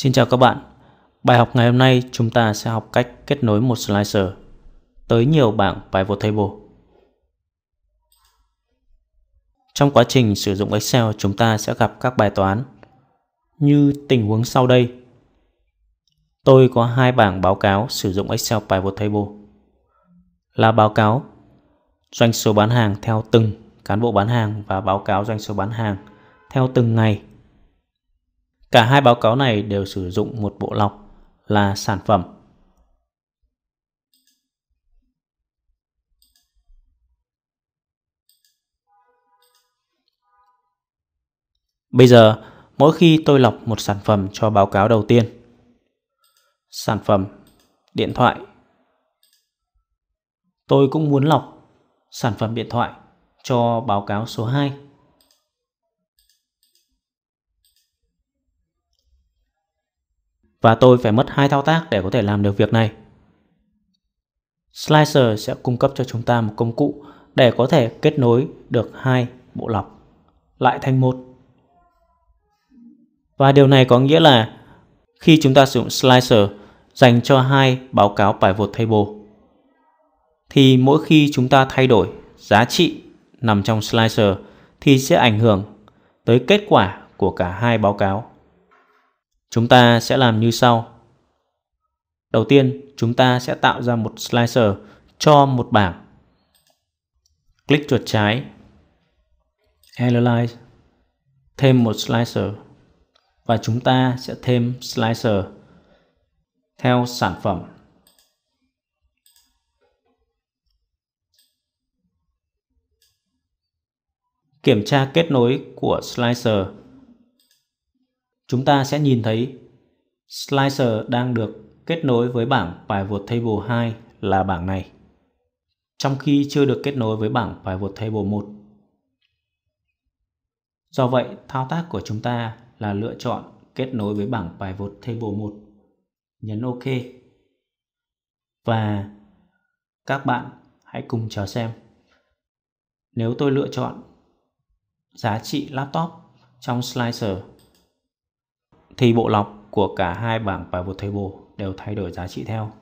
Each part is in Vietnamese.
Xin chào các bạn. Bài học ngày hôm nay chúng ta sẽ học cách kết nối một slicer tới nhiều bảng pivot table. Trong quá trình sử dụng Excel chúng ta sẽ gặp các bài toán như tình huống sau đây. Tôi có hai bảng báo cáo sử dụng Excel pivot table. Là báo cáo doanh số bán hàng theo từng cán bộ bán hàng và báo cáo doanh số bán hàng theo từng ngày Cả hai báo cáo này đều sử dụng một bộ lọc là sản phẩm. Bây giờ, mỗi khi tôi lọc một sản phẩm cho báo cáo đầu tiên, sản phẩm điện thoại, tôi cũng muốn lọc sản phẩm điện thoại cho báo cáo số 2. và tôi phải mất hai thao tác để có thể làm được việc này. Slicer sẽ cung cấp cho chúng ta một công cụ để có thể kết nối được hai bộ lọc lại thành một. Và điều này có nghĩa là khi chúng ta sử dụng Slicer dành cho hai báo cáo pivot table thì mỗi khi chúng ta thay đổi giá trị nằm trong Slicer thì sẽ ảnh hưởng tới kết quả của cả hai báo cáo Chúng ta sẽ làm như sau. Đầu tiên, chúng ta sẽ tạo ra một slicer cho một bảng. Click chuột trái. Analyze. Thêm một slicer. Và chúng ta sẽ thêm slicer theo sản phẩm. Kiểm tra kết nối của slicer chúng ta sẽ nhìn thấy Slicer đang được kết nối với bảng Pivot Table 2 là bảng này, trong khi chưa được kết nối với bảng Pivot Table 1. Do vậy, thao tác của chúng ta là lựa chọn kết nối với bảng Pivot Table 1, nhấn OK. Và các bạn hãy cùng chờ xem. Nếu tôi lựa chọn giá trị laptop trong Slicer thì bộ lọc của cả hai bảng pivot table đều thay đổi giá trị theo.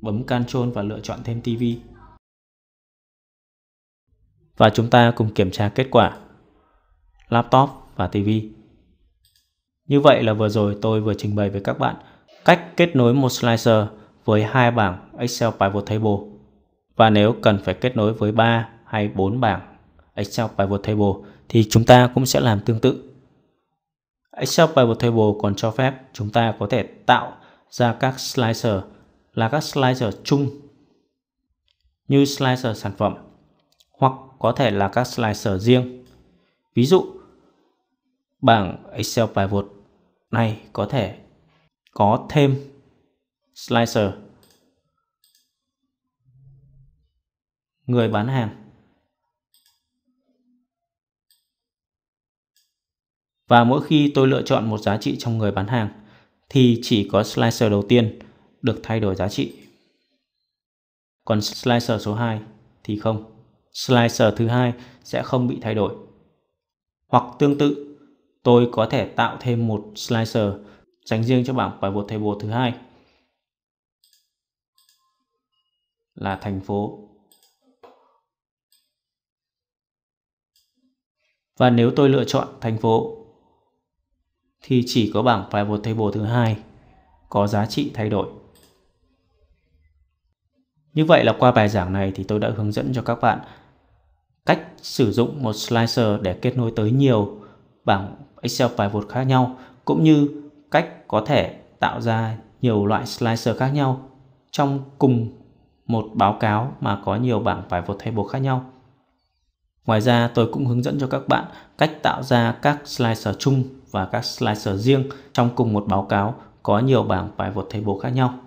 Bấm Ctrl và lựa chọn thêm TV. Và chúng ta cùng kiểm tra kết quả laptop và TV. Như vậy là vừa rồi tôi vừa trình bày với các bạn cách kết nối một slicer với hai bảng Excel Pivot Table và nếu cần phải kết nối với 3 hay 4 bảng Excel Pivot Table thì chúng ta cũng sẽ làm tương tự. Excel Pivot Table còn cho phép chúng ta có thể tạo ra các slicer là các slicer chung như slicer sản phẩm hoặc có thể là các slicer riêng. Ví dụ, bảng Excel Pivot này có thể có thêm slicer người bán hàng Và mỗi khi tôi lựa chọn một giá trị trong người bán hàng thì chỉ có slicer đầu tiên được thay đổi giá trị. Còn slicer số 2 thì không. Slicer thứ hai sẽ không bị thay đổi. Hoặc tương tự, tôi có thể tạo thêm một slicer dành riêng cho bảng pivot table thứ hai là thành phố. Và nếu tôi lựa chọn thành phố thì chỉ có bảng Pivot Table thứ hai có giá trị thay đổi. Như vậy là qua bài giảng này thì tôi đã hướng dẫn cho các bạn cách sử dụng một slicer để kết nối tới nhiều bảng Excel Pivot khác nhau cũng như cách có thể tạo ra nhiều loại slicer khác nhau trong cùng một báo cáo mà có nhiều bảng Pivot Table khác nhau. Ngoài ra tôi cũng hướng dẫn cho các bạn cách tạo ra các slicer chung và các slicer riêng trong cùng một báo cáo có nhiều bảng pivot table khác nhau.